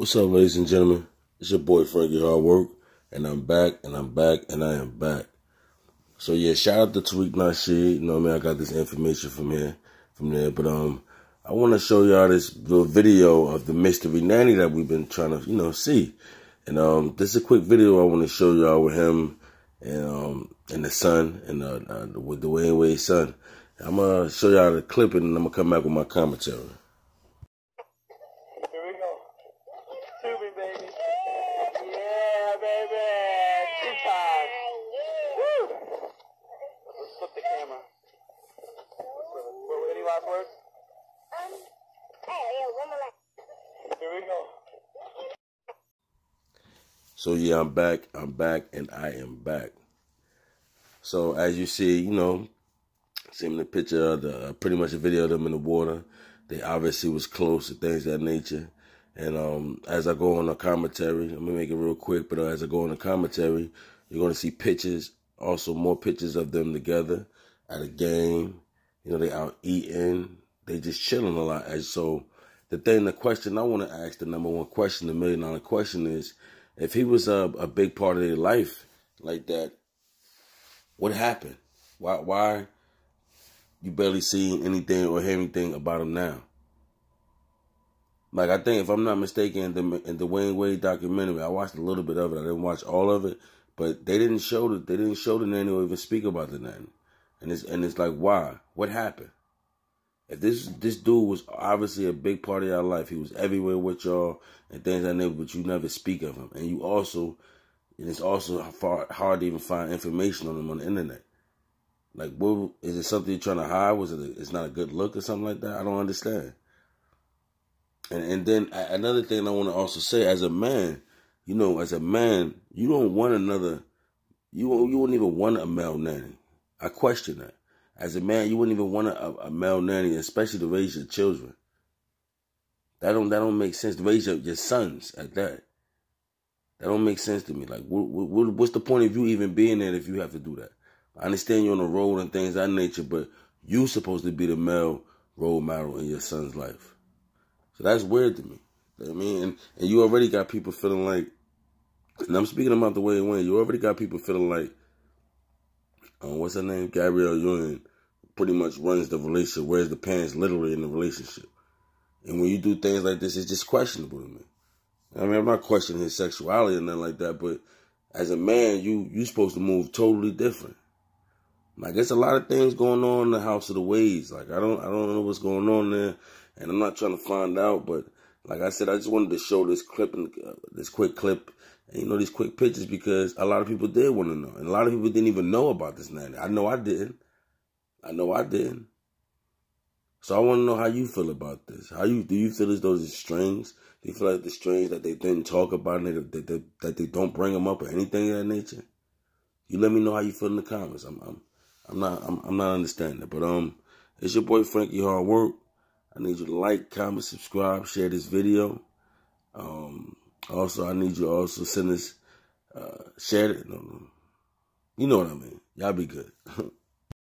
What's up, ladies and gentlemen? It's your boy Frankie Hard Work, and I'm back, and I'm back, and I am back. So yeah, shout out to Tweet Nasheed. You know what I mean? I got this information from here, from there. But um, I want to show y'all this little video of the mystery nanny that we've been trying to, you know, see. And um, this is a quick video I want to show y'all with him and um and the son and uh, uh, with the Wayne Wade son. I'm gonna show y'all the clip, and I'm gonna come back with my commentary. Um, hey, oh, yeah, one more Here we go. So yeah, I'm back. I'm back, and I am back. So as you see, you know, seeing the picture of the pretty much a video of them in the water. They obviously was close to things that nature. And um, as I go on the commentary, I'm gonna make it real quick. But uh, as I go on the commentary, you're gonna see pictures, also more pictures of them together at a game you know, they out eating, they just chilling a lot. And so the thing, the question I want to ask, the number one question, the million dollar question is, if he was a, a big part of their life like that, what happened? Why why you barely see anything or hear anything about him now? Like I think if I'm not mistaken, the in the Wayne Wade documentary, I watched a little bit of it. I didn't watch all of it, but they didn't show the they didn't show the nanny or even speak about the nanny. And it's and it's like why? What happened? If this this dude was obviously a big part of your life, he was everywhere with y'all and things like that, but you never speak of him. And you also and it's also far, hard to even find information on him on the internet. Like, what is it? Something you're trying to hide? Was it? A, it's not a good look or something like that. I don't understand. And and then another thing I want to also say, as a man, you know, as a man, you don't want another. You you won't even want a male nanny. I question that. As a man, you wouldn't even want a, a male nanny, especially to raise your children. That don't that don't make sense to raise your, your sons at that. That don't make sense to me. Like, what, what, what's the point of you even being there if you have to do that? I understand you're on the road and things that nature, but you supposed to be the male role model in your son's life. So that's weird to me. You know I mean, and, and you already got people feeling like, and I'm speaking about the way it went. You already got people feeling like um, what's her name? Gabrielle Union pretty much runs the relationship, whereas the parents literally in the relationship. And when you do things like this, it's just questionable to me. I mean, I'm not questioning his sexuality or nothing like that, but as a man, you you supposed to move totally different. Like there's a lot of things going on in the House of the Ways. Like I don't I don't know what's going on there, and I'm not trying to find out, but like I said, I just wanted to show this clip and uh, this quick clip, and, you know, these quick pictures because a lot of people did want to know, and a lot of people didn't even know about this nanny. I know I didn't. I know I didn't. So I want to know how you feel about this. How you do you feel as though the strings? Do you feel like the strings that they didn't talk about and that they, that they don't bring them up or anything of that nature? You let me know how you feel in the comments. I'm I'm I'm not I'm, I'm not understanding it, but um, it's your boy Frankie Hard Work. I need you to like, comment, subscribe, share this video. Um, also, I need you to also send us, uh, share it. No, no. You know what I mean. Y'all be good.